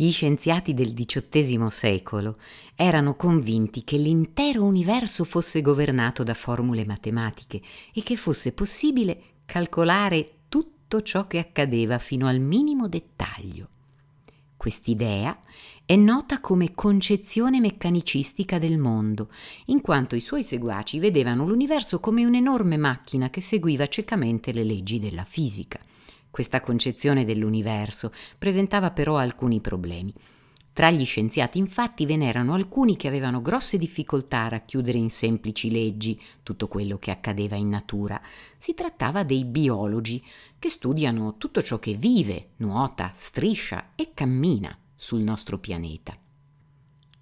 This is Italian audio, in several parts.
Gli scienziati del XVIII secolo erano convinti che l'intero universo fosse governato da formule matematiche e che fosse possibile calcolare tutto ciò che accadeva fino al minimo dettaglio. Quest'idea è nota come concezione meccanicistica del mondo, in quanto i suoi seguaci vedevano l'universo come un'enorme macchina che seguiva ciecamente le leggi della fisica. Questa concezione dell'universo presentava però alcuni problemi. Tra gli scienziati infatti ve n'erano alcuni che avevano grosse difficoltà a racchiudere in semplici leggi tutto quello che accadeva in natura. Si trattava dei biologi, che studiano tutto ciò che vive, nuota, striscia e cammina sul nostro pianeta.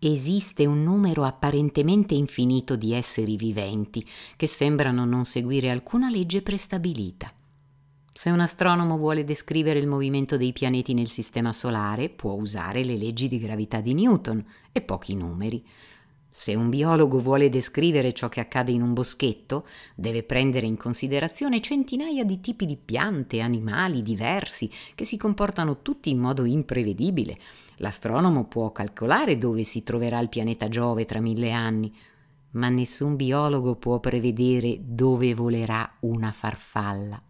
Esiste un numero apparentemente infinito di esseri viventi che sembrano non seguire alcuna legge prestabilita. Se un astronomo vuole descrivere il movimento dei pianeti nel Sistema Solare, può usare le leggi di gravità di Newton e pochi numeri. Se un biologo vuole descrivere ciò che accade in un boschetto, deve prendere in considerazione centinaia di tipi di piante, animali diversi, che si comportano tutti in modo imprevedibile. L'astronomo può calcolare dove si troverà il pianeta Giove tra mille anni, ma nessun biologo può prevedere dove volerà una farfalla.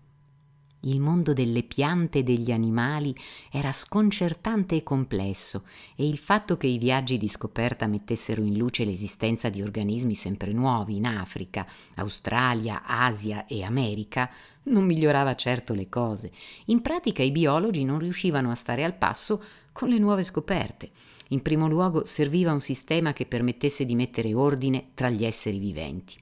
Il mondo delle piante e degli animali era sconcertante e complesso e il fatto che i viaggi di scoperta mettessero in luce l'esistenza di organismi sempre nuovi in Africa, Australia, Asia e America non migliorava certo le cose. In pratica i biologi non riuscivano a stare al passo con le nuove scoperte. In primo luogo serviva un sistema che permettesse di mettere ordine tra gli esseri viventi.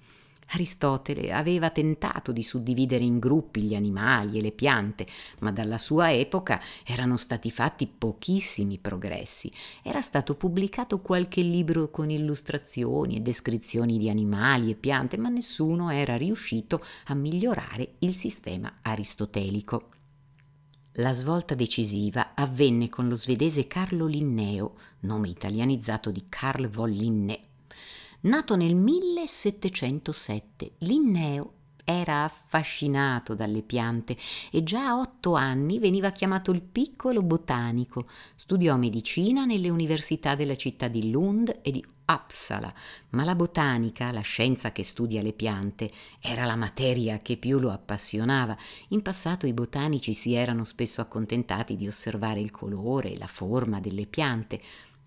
Aristotele aveva tentato di suddividere in gruppi gli animali e le piante, ma dalla sua epoca erano stati fatti pochissimi progressi. Era stato pubblicato qualche libro con illustrazioni e descrizioni di animali e piante, ma nessuno era riuscito a migliorare il sistema aristotelico. La svolta decisiva avvenne con lo svedese Carlo Linneo, nome italianizzato di Carl von Linné Nato nel 1707, Linneo era affascinato dalle piante e già a otto anni veniva chiamato il piccolo botanico. Studiò medicina nelle università della città di Lund e di Uppsala, ma la botanica, la scienza che studia le piante, era la materia che più lo appassionava. In passato i botanici si erano spesso accontentati di osservare il colore e la forma delle piante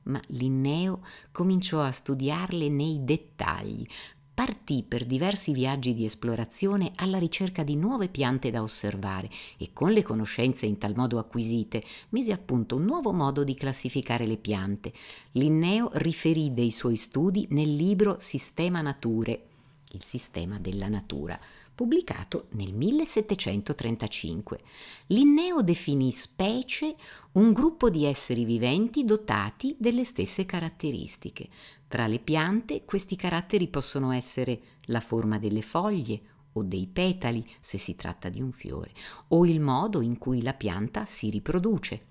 ma Linneo cominciò a studiarle nei dettagli. Partì per diversi viaggi di esplorazione alla ricerca di nuove piante da osservare e con le conoscenze in tal modo acquisite mise a punto un nuovo modo di classificare le piante. Linneo riferì dei suoi studi nel libro Sistema Nature il sistema della natura, pubblicato nel 1735. Linneo definì specie un gruppo di esseri viventi dotati delle stesse caratteristiche. Tra le piante questi caratteri possono essere la forma delle foglie o dei petali se si tratta di un fiore, o il modo in cui la pianta si riproduce,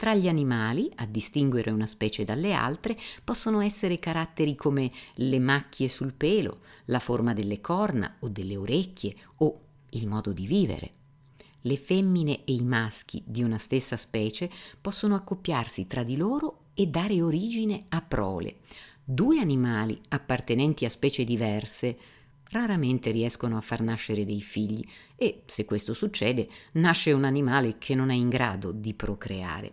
tra gli animali, a distinguere una specie dalle altre, possono essere caratteri come le macchie sul pelo, la forma delle corna o delle orecchie o il modo di vivere. Le femmine e i maschi di una stessa specie possono accoppiarsi tra di loro e dare origine a prole, due animali appartenenti a specie diverse raramente riescono a far nascere dei figli e, se questo succede, nasce un animale che non è in grado di procreare.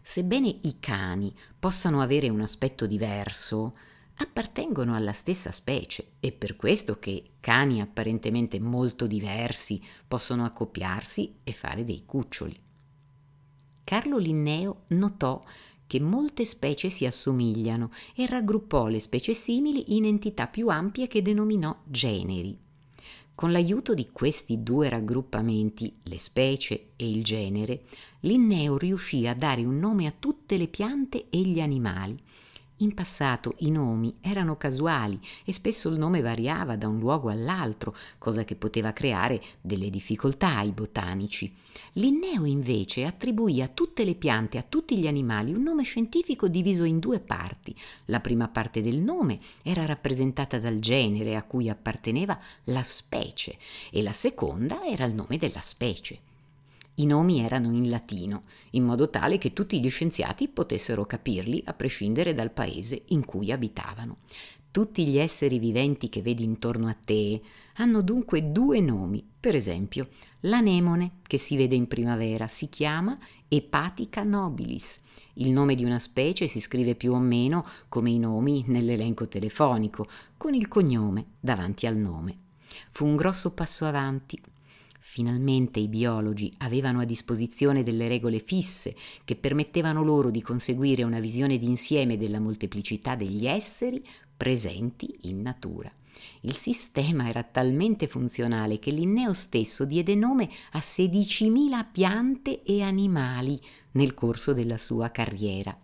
Sebbene i cani possano avere un aspetto diverso, appartengono alla stessa specie È per questo che cani apparentemente molto diversi possono accoppiarsi e fare dei cuccioli. Carlo Linneo notò che molte specie si assomigliano e raggruppò le specie simili in entità più ampie che denominò generi. Con l'aiuto di questi due raggruppamenti, le specie e il genere, Linneo riuscì a dare un nome a tutte le piante e gli animali in passato i nomi erano casuali e spesso il nome variava da un luogo all'altro, cosa che poteva creare delle difficoltà ai botanici. Linneo invece attribuì a tutte le piante, a tutti gli animali, un nome scientifico diviso in due parti. La prima parte del nome era rappresentata dal genere a cui apparteneva la specie e la seconda era il nome della specie. I nomi erano in latino, in modo tale che tutti gli scienziati potessero capirli a prescindere dal paese in cui abitavano. Tutti gli esseri viventi che vedi intorno a te hanno dunque due nomi. Per esempio, l'anemone che si vede in primavera si chiama Epatica nobilis. Il nome di una specie si scrive più o meno come i nomi nell'elenco telefonico, con il cognome davanti al nome. Fu un grosso passo avanti Finalmente i biologi avevano a disposizione delle regole fisse che permettevano loro di conseguire una visione d'insieme della molteplicità degli esseri presenti in natura. Il sistema era talmente funzionale che Linneo stesso diede nome a 16.000 piante e animali nel corso della sua carriera.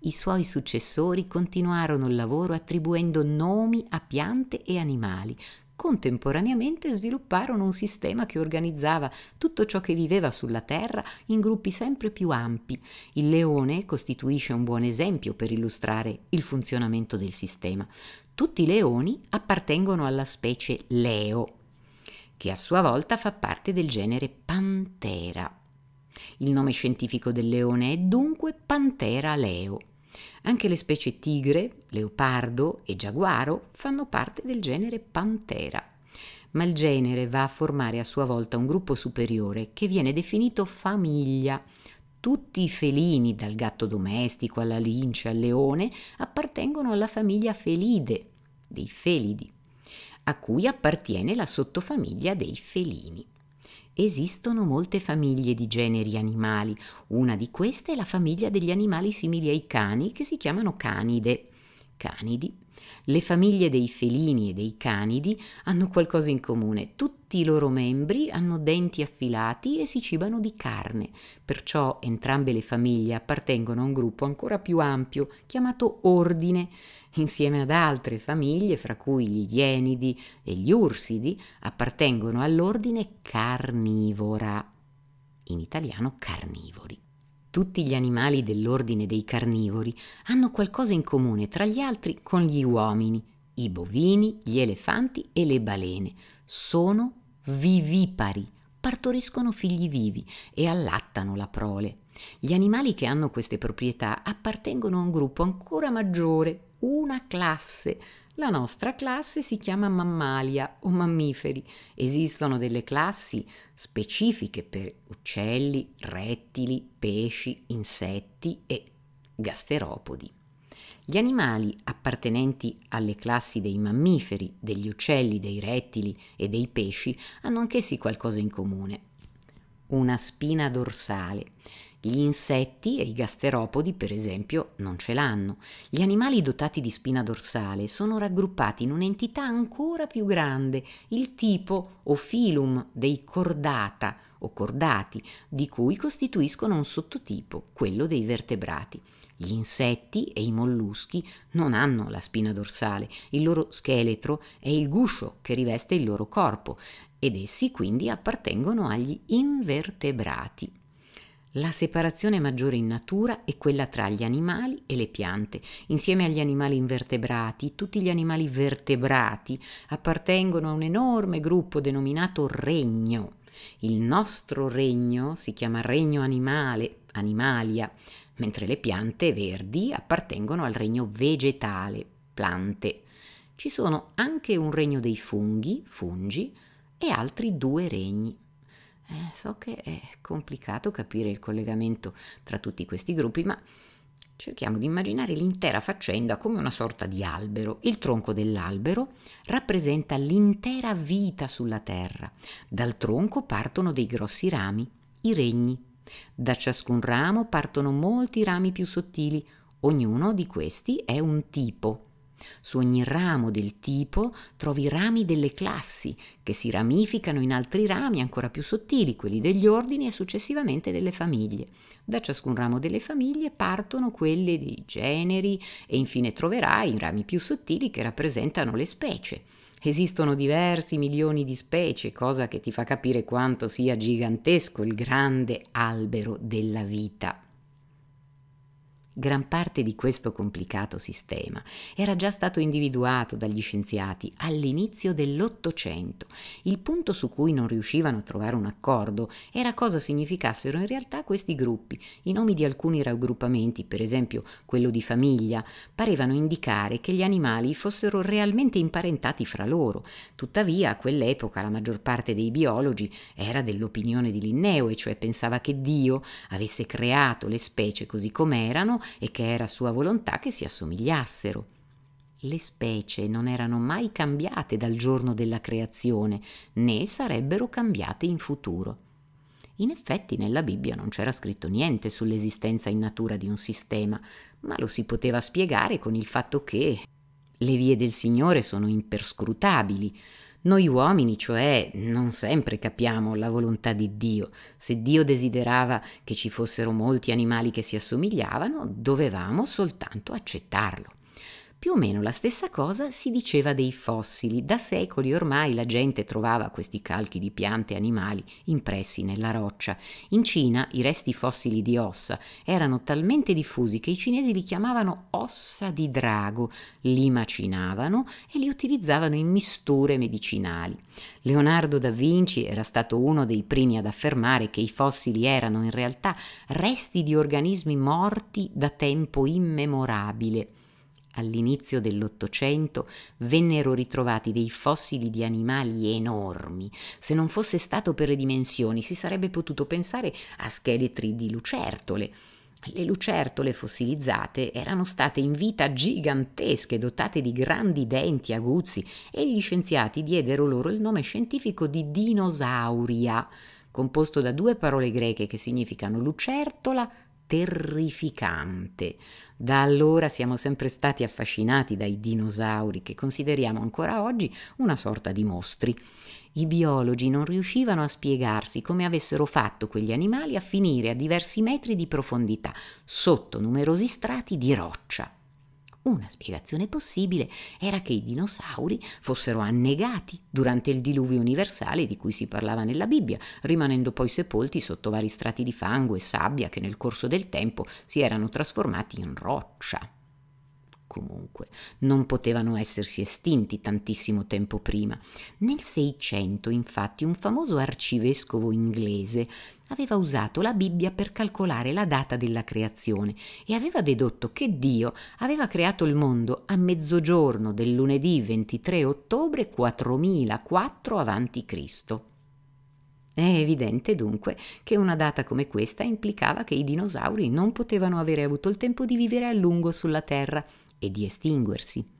I suoi successori continuarono il lavoro attribuendo nomi a piante e animali, contemporaneamente svilupparono un sistema che organizzava tutto ciò che viveva sulla Terra in gruppi sempre più ampi. Il leone costituisce un buon esempio per illustrare il funzionamento del sistema. Tutti i leoni appartengono alla specie Leo, che a sua volta fa parte del genere Pantera. Il nome scientifico del leone è dunque Pantera leo. Anche le specie tigre, leopardo e giaguaro fanno parte del genere Pantera. Ma il genere va a formare a sua volta un gruppo superiore che viene definito famiglia. Tutti i felini, dal gatto domestico alla lince al leone, appartengono alla famiglia felide, dei felidi, a cui appartiene la sottofamiglia dei felini. Esistono molte famiglie di generi animali, una di queste è la famiglia degli animali simili ai cani che si chiamano canide. Canidi. Le famiglie dei felini e dei canidi hanno qualcosa in comune, tutti i loro membri hanno denti affilati e si cibano di carne, perciò entrambe le famiglie appartengono a un gruppo ancora più ampio chiamato ordine insieme ad altre famiglie, fra cui gli ienidi e gli ursidi, appartengono all'ordine carnivora, in italiano carnivori. Tutti gli animali dell'ordine dei carnivori hanno qualcosa in comune tra gli altri con gli uomini, i bovini, gli elefanti e le balene. Sono vivipari, partoriscono figli vivi e allattano la prole. Gli animali che hanno queste proprietà appartengono a un gruppo ancora maggiore una classe. La nostra classe si chiama mammalia o mammiferi. Esistono delle classi specifiche per uccelli, rettili, pesci, insetti e gasteropodi. Gli animali appartenenti alle classi dei mammiferi, degli uccelli, dei rettili e dei pesci hanno anch'essi qualcosa in comune. Una spina dorsale gli insetti e i gasteropodi, per esempio, non ce l'hanno. Gli animali dotati di spina dorsale sono raggruppati in un'entità ancora più grande, il tipo o filum dei cordata o cordati, di cui costituiscono un sottotipo, quello dei vertebrati. Gli insetti e i molluschi non hanno la spina dorsale, il loro scheletro è il guscio che riveste il loro corpo ed essi quindi appartengono agli invertebrati. La separazione maggiore in natura è quella tra gli animali e le piante. Insieme agli animali invertebrati, tutti gli animali vertebrati appartengono a un enorme gruppo denominato regno. Il nostro regno si chiama regno animale, animalia, mentre le piante verdi appartengono al regno vegetale, plante. Ci sono anche un regno dei funghi, fungi, e altri due regni eh, so che è complicato capire il collegamento tra tutti questi gruppi, ma cerchiamo di immaginare l'intera faccenda come una sorta di albero. Il tronco dell'albero rappresenta l'intera vita sulla Terra. Dal tronco partono dei grossi rami, i regni. Da ciascun ramo partono molti rami più sottili. Ognuno di questi è un tipo su ogni ramo del tipo trovi i rami delle classi, che si ramificano in altri rami ancora più sottili, quelli degli ordini e successivamente delle famiglie. Da ciascun ramo delle famiglie partono quelli dei generi e infine troverai i rami più sottili che rappresentano le specie. Esistono diversi milioni di specie, cosa che ti fa capire quanto sia gigantesco il grande albero della vita. Gran parte di questo complicato sistema era già stato individuato dagli scienziati all'inizio dell'Ottocento. Il punto su cui non riuscivano a trovare un accordo era cosa significassero in realtà questi gruppi. I nomi di alcuni raggruppamenti, per esempio quello di famiglia, parevano indicare che gli animali fossero realmente imparentati fra loro. Tuttavia, a quell'epoca la maggior parte dei biologi era dell'opinione di Linneo, e cioè pensava che Dio avesse creato le specie così com'erano e che era sua volontà che si assomigliassero. Le specie non erano mai cambiate dal giorno della creazione, né sarebbero cambiate in futuro. In effetti nella Bibbia non c'era scritto niente sull'esistenza in natura di un sistema, ma lo si poteva spiegare con il fatto che le vie del Signore sono imperscrutabili, noi uomini, cioè, non sempre capiamo la volontà di Dio. Se Dio desiderava che ci fossero molti animali che si assomigliavano, dovevamo soltanto accettarlo. Più o meno la stessa cosa si diceva dei fossili. Da secoli ormai la gente trovava questi calchi di piante e animali impressi nella roccia. In Cina i resti fossili di ossa erano talmente diffusi che i cinesi li chiamavano ossa di drago, li macinavano e li utilizzavano in misture medicinali. Leonardo da Vinci era stato uno dei primi ad affermare che i fossili erano in realtà resti di organismi morti da tempo immemorabile all'inizio dell'Ottocento vennero ritrovati dei fossili di animali enormi. Se non fosse stato per le dimensioni si sarebbe potuto pensare a scheletri di lucertole. Le lucertole fossilizzate erano state in vita gigantesche, dotate di grandi denti aguzzi, e gli scienziati diedero loro il nome scientifico di dinosauria, composto da due parole greche che significano lucertola terrificante. Da allora siamo sempre stati affascinati dai dinosauri che consideriamo ancora oggi una sorta di mostri. I biologi non riuscivano a spiegarsi come avessero fatto quegli animali a finire a diversi metri di profondità, sotto numerosi strati di roccia. Una spiegazione possibile era che i dinosauri fossero annegati durante il diluvio universale di cui si parlava nella Bibbia, rimanendo poi sepolti sotto vari strati di fango e sabbia che nel corso del tempo si erano trasformati in roccia. Comunque, non potevano essersi estinti tantissimo tempo prima. Nel Seicento, infatti, un famoso arcivescovo inglese aveva usato la Bibbia per calcolare la data della creazione e aveva dedotto che Dio aveva creato il mondo a mezzogiorno del lunedì 23 ottobre 4004 a.C. È evidente dunque che una data come questa implicava che i dinosauri non potevano avere avuto il tempo di vivere a lungo sulla Terra e di estinguersi.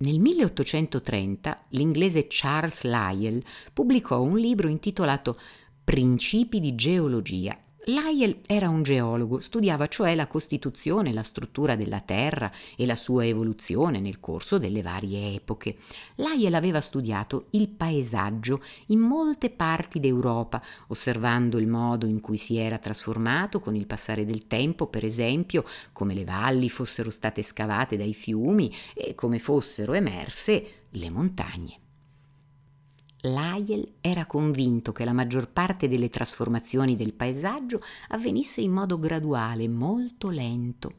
Nel 1830 l'inglese Charles Lyell pubblicò un libro intitolato Principi di geologia. Lyell era un geologo, studiava cioè la costituzione, la struttura della Terra e la sua evoluzione nel corso delle varie epoche. Lyell aveva studiato il paesaggio in molte parti d'Europa, osservando il modo in cui si era trasformato con il passare del tempo, per esempio, come le valli fossero state scavate dai fiumi e come fossero emerse le montagne. Laiel era convinto che la maggior parte delle trasformazioni del paesaggio avvenisse in modo graduale, molto lento.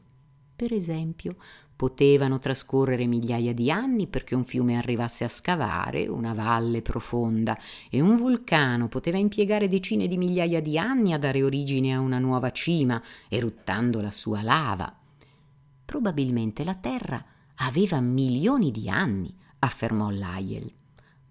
Per esempio, potevano trascorrere migliaia di anni perché un fiume arrivasse a scavare una valle profonda e un vulcano poteva impiegare decine di migliaia di anni a dare origine a una nuova cima, eruttando la sua lava. Probabilmente la Terra aveva milioni di anni, affermò Lyell.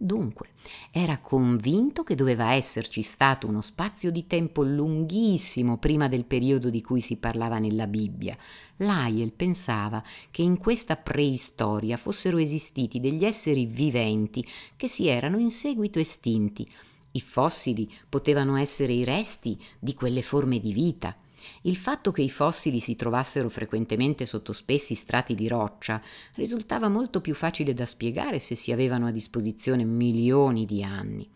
Dunque, era convinto che doveva esserci stato uno spazio di tempo lunghissimo prima del periodo di cui si parlava nella Bibbia. Lyell pensava che in questa preistoria fossero esistiti degli esseri viventi che si erano in seguito estinti. I fossili potevano essere i resti di quelle forme di vita. Il fatto che i fossili si trovassero frequentemente sotto spessi strati di roccia risultava molto più facile da spiegare se si avevano a disposizione milioni di anni.